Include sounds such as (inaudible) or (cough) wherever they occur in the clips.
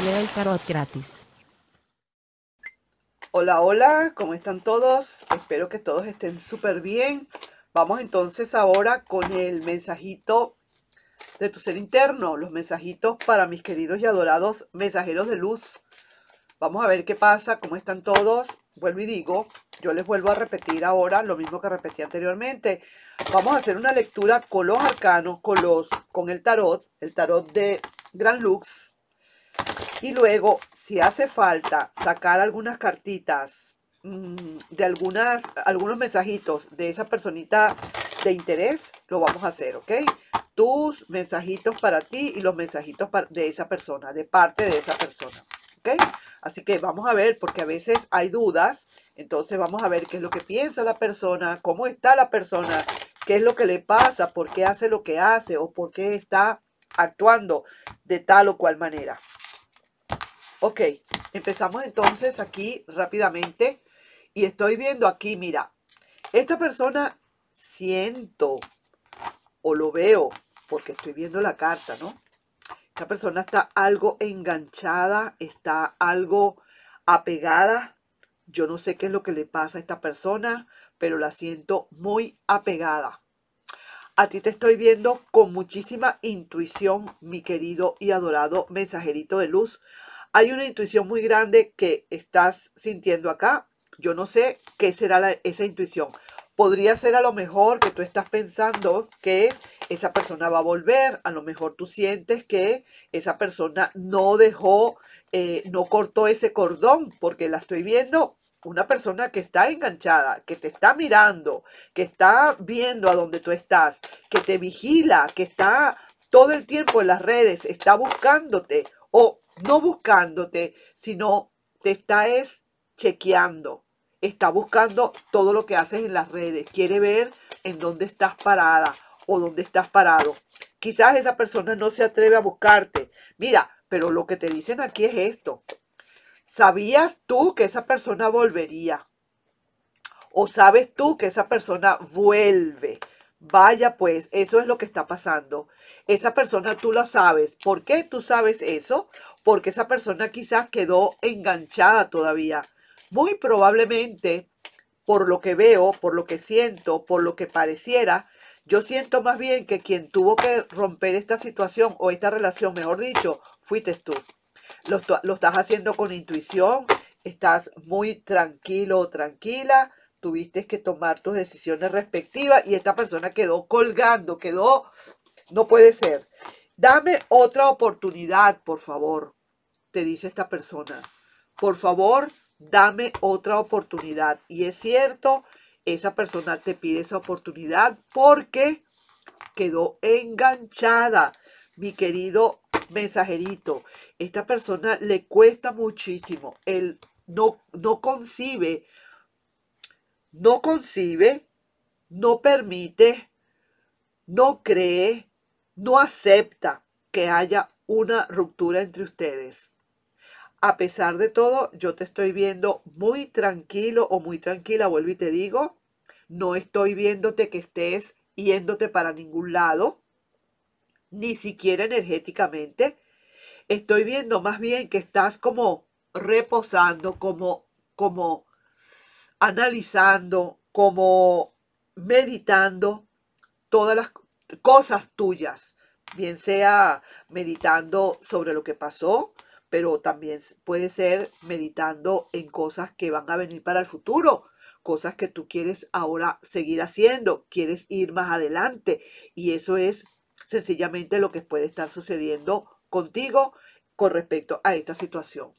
le da el tarot gratis. Hola, hola, ¿cómo están todos? Espero que todos estén súper bien. Vamos entonces ahora con el mensajito de tu ser interno, los mensajitos para mis queridos y adorados mensajeros de luz. Vamos a ver qué pasa, cómo están todos. Vuelvo y digo, yo les vuelvo a repetir ahora lo mismo que repetí anteriormente. Vamos a hacer una lectura con los arcanos, con, los, con el tarot, el tarot de Gran Lux, y luego, si hace falta sacar algunas cartitas mm, de algunas, algunos mensajitos de esa personita de interés, lo vamos a hacer, ¿ok? Tus mensajitos para ti y los mensajitos de esa persona, de parte de esa persona, ¿ok? Así que vamos a ver, porque a veces hay dudas, entonces vamos a ver qué es lo que piensa la persona, cómo está la persona, qué es lo que le pasa, por qué hace lo que hace o por qué está actuando de tal o cual manera. Ok, empezamos entonces aquí rápidamente. Y estoy viendo aquí, mira, esta persona siento o lo veo porque estoy viendo la carta, ¿no? Esta persona está algo enganchada, está algo apegada. Yo no sé qué es lo que le pasa a esta persona, pero la siento muy apegada. A ti te estoy viendo con muchísima intuición, mi querido y adorado mensajerito de luz. Hay una intuición muy grande que estás sintiendo acá. Yo no sé qué será esa intuición. Podría ser a lo mejor que tú estás pensando que esa persona va a volver, a lo mejor tú sientes que esa persona no dejó, eh, no cortó ese cordón, porque la estoy viendo una persona que está enganchada, que te está mirando, que está viendo a dónde tú estás, que te vigila, que está todo el tiempo en las redes, está buscándote o no buscándote, sino te está es chequeando, está buscando todo lo que haces en las redes, quiere ver en dónde estás parada o dónde estás parado. Quizás esa persona no se atreve a buscarte. Mira, pero lo que te dicen aquí es esto. ¿Sabías tú que esa persona volvería? ¿O sabes tú que esa persona vuelve? Vaya pues, eso es lo que está pasando. Esa persona tú la sabes. ¿Por qué tú sabes eso? porque esa persona quizás quedó enganchada todavía. Muy probablemente, por lo que veo, por lo que siento, por lo que pareciera, yo siento más bien que quien tuvo que romper esta situación o esta relación, mejor dicho, fuiste tú. Lo, estás haciendo con intuición, estás muy tranquilo o tranquila, tuviste que tomar tus decisiones respectivas y esta persona quedó colgando, quedó, no puede ser. Dame otra oportunidad, por favor, te dice esta persona. Por favor, dame otra oportunidad. Y es cierto, esa persona te pide esa oportunidad porque quedó enganchada, mi querido mensajerito. Esta persona le cuesta muchísimo. Él no, no concibe, no concibe, no permite, no cree no acepta que haya una ruptura entre ustedes. A pesar de todo, yo te estoy viendo muy tranquilo o muy tranquila, vuelvo y te digo, no estoy viéndote que estés yéndote para ningún lado, ni siquiera energéticamente. Estoy viendo más bien que estás como reposando, como, como analizando, como meditando todas las cosas tuyas, bien sea meditando sobre lo que pasó, pero también puede ser meditando en cosas que van a venir para el futuro, cosas que tú quieres ahora seguir haciendo, quieres ir más adelante. Y eso es sencillamente lo que puede estar sucediendo contigo con respecto a esta situación.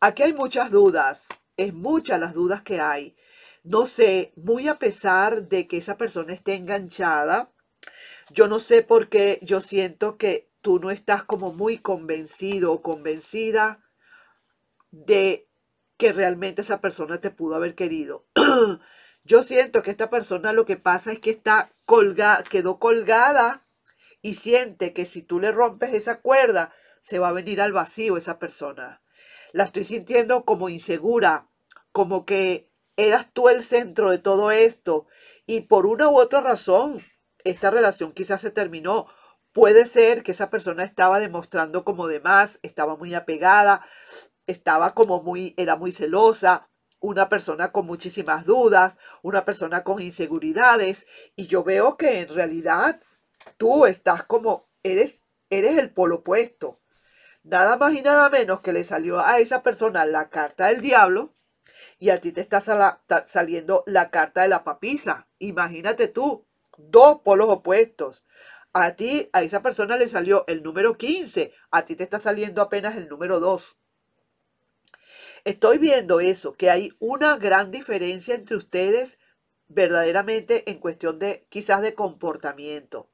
Aquí hay muchas dudas, es muchas las dudas que hay. No sé, muy a pesar de que esa persona esté enganchada, yo no sé por qué yo siento que tú no estás como muy convencido o convencida de que realmente esa persona te pudo haber querido. (clears throat) yo siento que esta persona lo que pasa es que está colgada, quedó colgada y siente que si tú le rompes esa cuerda, se va a venir al vacío esa persona. La estoy sintiendo como insegura, como que eras tú el centro de todo esto y por una u otra razón esta relación quizás se terminó. Puede ser que esa persona estaba demostrando como demás estaba muy apegada, estaba como muy, era muy celosa, una persona con muchísimas dudas, una persona con inseguridades. Y yo veo que en realidad tú estás como, eres, eres el polo opuesto. Nada más y nada menos que le salió a esa persona la carta del diablo y a ti te está saliendo la carta de la papisa. Imagínate tú, dos polos opuestos. A ti, a esa persona le salió el número 15, a ti te está saliendo apenas el número 2. Estoy viendo eso, que hay una gran diferencia entre ustedes verdaderamente en cuestión de quizás de comportamiento.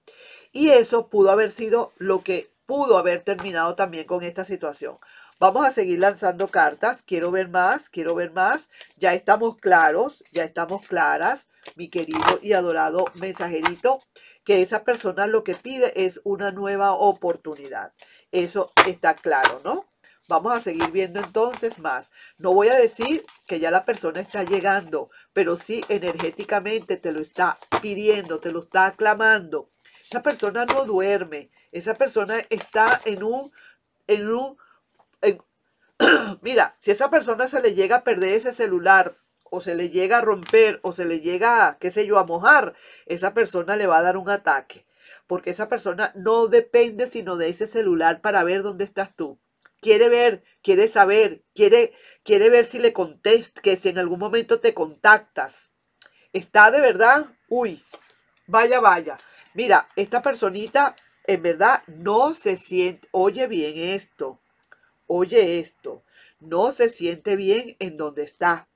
Y eso pudo haber sido lo que pudo haber terminado también con esta situación. Vamos a seguir lanzando cartas. Quiero ver más, quiero ver más. Ya estamos claros, ya estamos claras, mi querido y adorado mensajerito, que esa persona lo que pide es una nueva oportunidad. Eso está claro, ¿no? Vamos a seguir viendo entonces más. No voy a decir que ya la persona está llegando, pero sí energéticamente te lo está pidiendo, te lo está aclamando. Esa persona no duerme, esa persona está en un, en un eh, (clears throat) mira, si a esa persona se le llega a perder ese celular o se le llega a romper o se le llega, qué sé yo, a mojar, esa persona le va a dar un ataque. Porque esa persona no depende sino de ese celular para ver dónde estás tú. Quiere ver, quiere saber, quiere, quiere ver si le contestas, que si en algún momento te contactas. Está de verdad, uy, vaya, vaya. Mira, esta personita en verdad no se siente, oye bien esto Oye esto, no se siente bien en donde está.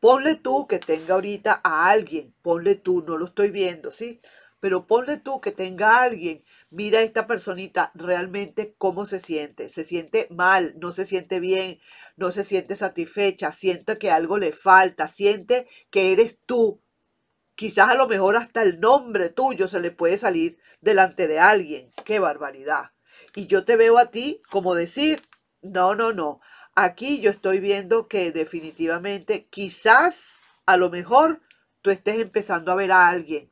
Ponle tú que tenga ahorita a alguien, ponle tú, no lo estoy viendo, ¿sí? Pero ponle tú que tenga a alguien, mira a esta personita realmente cómo se siente. Se siente mal, no se siente bien, no se siente satisfecha, siente que algo le falta, siente que eres tú. Quizás a lo mejor hasta el nombre tuyo se le puede salir delante de alguien. ¡Qué barbaridad! Y yo te veo a ti como decir, no, no, no. Aquí yo estoy viendo que definitivamente quizás a lo mejor tú estés empezando a ver a alguien.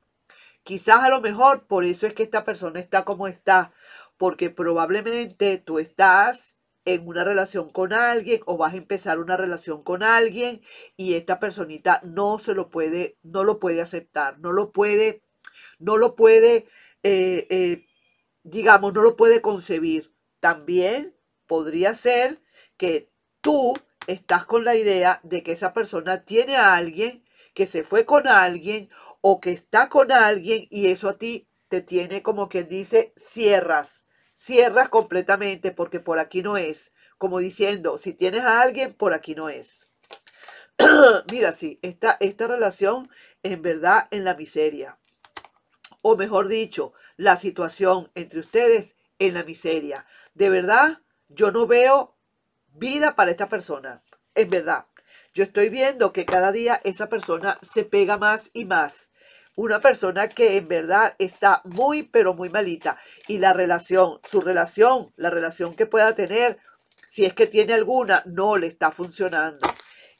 Quizás a lo mejor por eso es que esta persona está como está. Porque probablemente tú estás en una relación con alguien o vas a empezar una relación con alguien y esta personita no se lo puede, no lo puede aceptar, no lo puede, no lo puede eh, eh, digamos, no lo puede concebir. También podría ser que tú estás con la idea de que esa persona tiene a alguien, que se fue con alguien o que está con alguien y eso a ti te tiene como quien dice, cierras, cierras completamente porque por aquí no es. Como diciendo, si tienes a alguien, por aquí no es. (clears throat) Mira, sí, esta, esta relación en verdad en la miseria o mejor dicho, la situación entre ustedes en la miseria. De verdad, yo no veo vida para esta persona. En verdad, yo estoy viendo que cada día esa persona se pega más y más. Una persona que en verdad está muy, pero muy malita. Y la relación, su relación, la relación que pueda tener, si es que tiene alguna, no le está funcionando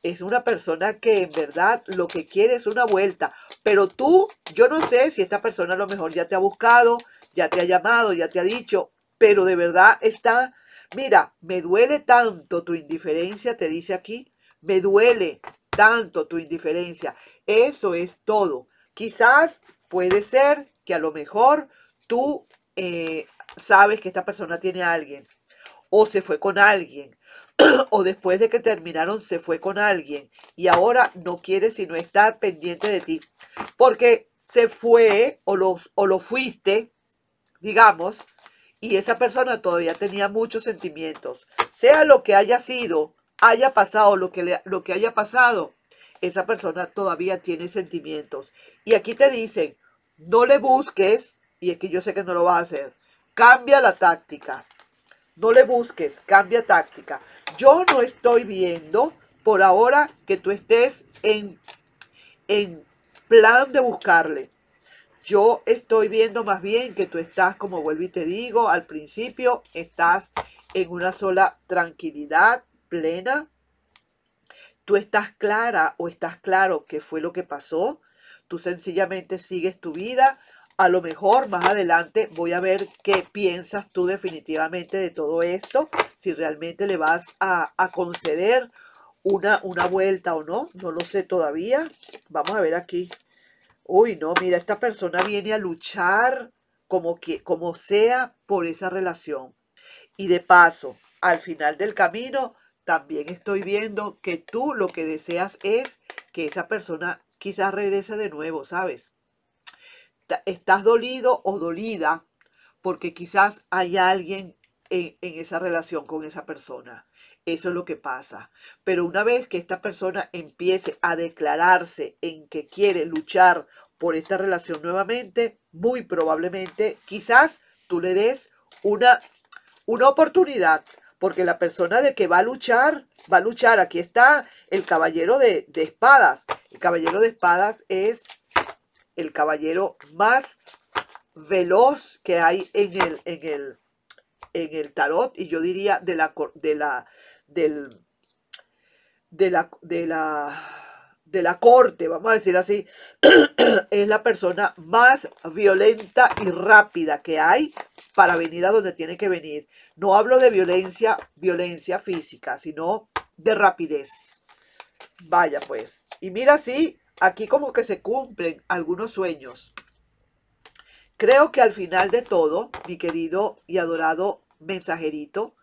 es una persona que en verdad lo que quiere es una vuelta. Pero tú, yo no sé si esta persona a lo mejor ya te ha buscado, ya te ha llamado, ya te ha dicho, pero de verdad está, mira, me duele tanto tu indiferencia, te dice aquí, me duele tanto tu indiferencia. Eso es todo. Quizás puede ser que a lo mejor tú eh, sabes que esta persona tiene a alguien o se fue con alguien (clears throat) o después de que terminaron se fue con alguien y ahora no quiere sino estar pendiente de ti. Porque se fue o, los, o lo fuiste, digamos, y esa persona todavía tenía muchos sentimientos. Sea lo que haya sido, haya pasado lo que, lo que haya pasado, esa persona todavía tiene sentimientos. Y aquí te dicen, no le busques, y es que yo sé que no lo va a hacer, cambia la táctica, no le busques, cambia táctica. Yo no estoy viendo por ahora que tú estés en, en plan de buscarle. Yo estoy viendo más bien que tú estás, como vuelvo y te digo, al principio estás en una sola tranquilidad plena. Tú estás clara o estás claro qué fue lo que pasó. Tú sencillamente sigues tu vida, a lo mejor más adelante voy a ver qué piensas tú definitivamente de todo esto, si realmente le vas a, conceder una, una vuelta o no, no lo sé todavía. Vamos a ver aquí. Uy, no, mira, esta persona viene a luchar como, que, como sea por esa relación. Y de paso, al final del camino, también estoy viendo que tú lo que deseas es que esa persona quizás regrese de nuevo, ¿sabes? estás dolido o dolida porque quizás hay alguien en, esa relación con esa persona. Eso es lo que pasa. Pero una vez que esta persona empiece a declararse en que quiere luchar por esta relación nuevamente, muy probablemente quizás tú le des una, una oportunidad, porque la persona de que va a luchar, va a luchar. Aquí está el caballero de, de espadas. El caballero de espadas es el caballero más veloz que hay en el, en el, en el tarot y yo diría de la, de la, del, de la, de la, de la corte, vamos a decir así, (clears throat) es la persona más violenta y rápida que hay para venir a donde tiene que venir. No hablo de violencia, violencia física, sino de rapidez. Vaya pues. Y mira, sí, aquí como que se cumplen algunos sueños. Creo que al final de todo, mi querido y adorado mensajerito,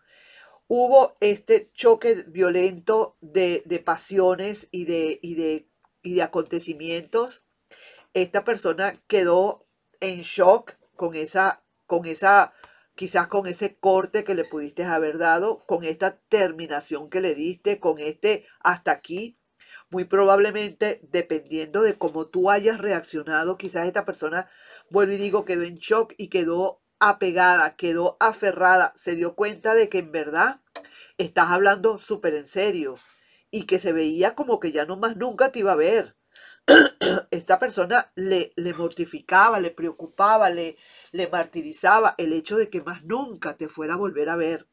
hubo este choque violento de, pasiones y de, acontecimientos. Esta persona quedó en shock con esa, con esa, quizás con ese corte que le pudiste haber dado, con esta terminación que le diste, con este hasta aquí muy probablemente, dependiendo de cómo tú hayas reaccionado, quizás esta persona, vuelvo y digo, quedó en shock y quedó apegada, quedó aferrada, se dio cuenta de que en verdad estás hablando súper en serio y que se veía como que ya no más nunca te iba a ver. (clears throat) Esta persona le, le mortificaba, le preocupaba, le, le martirizaba el hecho de que más nunca te fuera a volver a ver.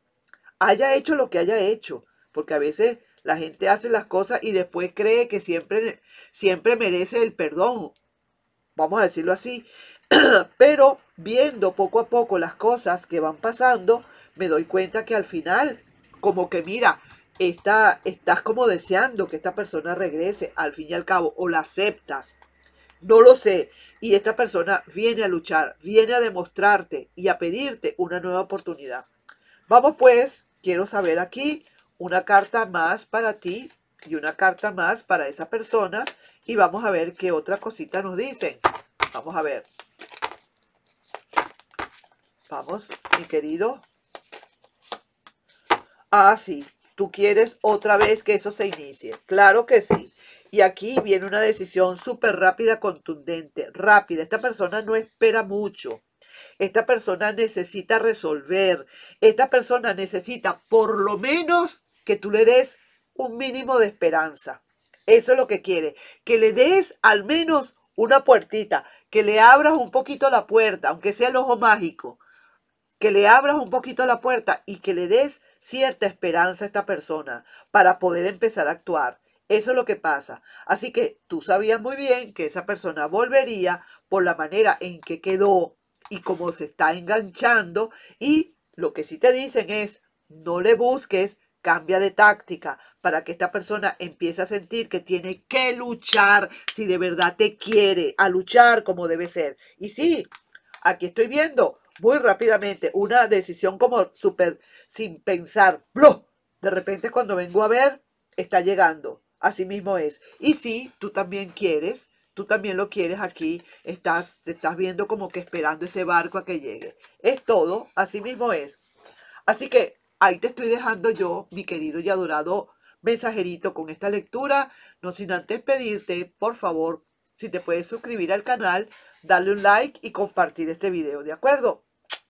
Haya hecho lo que haya hecho, porque a veces la gente hace las cosas y después cree que siempre, siempre merece el perdón. Vamos a decirlo así. (clears throat) Pero viendo poco a poco las cosas que van pasando, me doy cuenta que al final, como que mira, está, estás como deseando que esta persona regrese al fin y al cabo, o la aceptas. No lo sé. Y esta persona viene a luchar, viene a demostrarte y a pedirte una nueva oportunidad. Vamos pues, quiero saber aquí una carta más para ti y una carta más para esa persona. Y vamos a ver qué otra cosita nos dicen. Vamos a ver. Vamos, mi querido. Ah, sí. Tú quieres otra vez que eso se inicie. Claro que sí. Y aquí viene una decisión súper rápida, contundente, rápida. Esta persona no espera mucho. Esta persona necesita resolver. Esta persona necesita por lo menos que tú le des un mínimo de esperanza. Eso es lo que quiere, que le des al menos una puertita, que le abras un poquito la puerta, aunque sea el ojo mágico, que le abras un poquito la puerta y que le des cierta esperanza a esta persona para poder empezar a actuar. Eso es lo que pasa. Así que tú sabías muy bien que esa persona volvería por la manera en que quedó y cómo se está enganchando. Y lo que sí te dicen es, no le busques cambia de táctica para que esta persona empiece a sentir que tiene que luchar si de verdad te quiere, a luchar como debe ser. Y sí, aquí estoy viendo muy rápidamente una decisión como súper sin pensar. De repente cuando vengo a ver, está llegando. Así mismo es. Y sí, tú también quieres, tú también lo quieres aquí, estás, estás viendo como que esperando ese barco a que llegue. Es todo, así mismo es. Así que Ahí te estoy dejando yo, mi querido y adorado mensajerito, con esta lectura. No sin antes pedirte, por favor, si te puedes suscribir al canal, darle un like y compartir este video, ¿de acuerdo?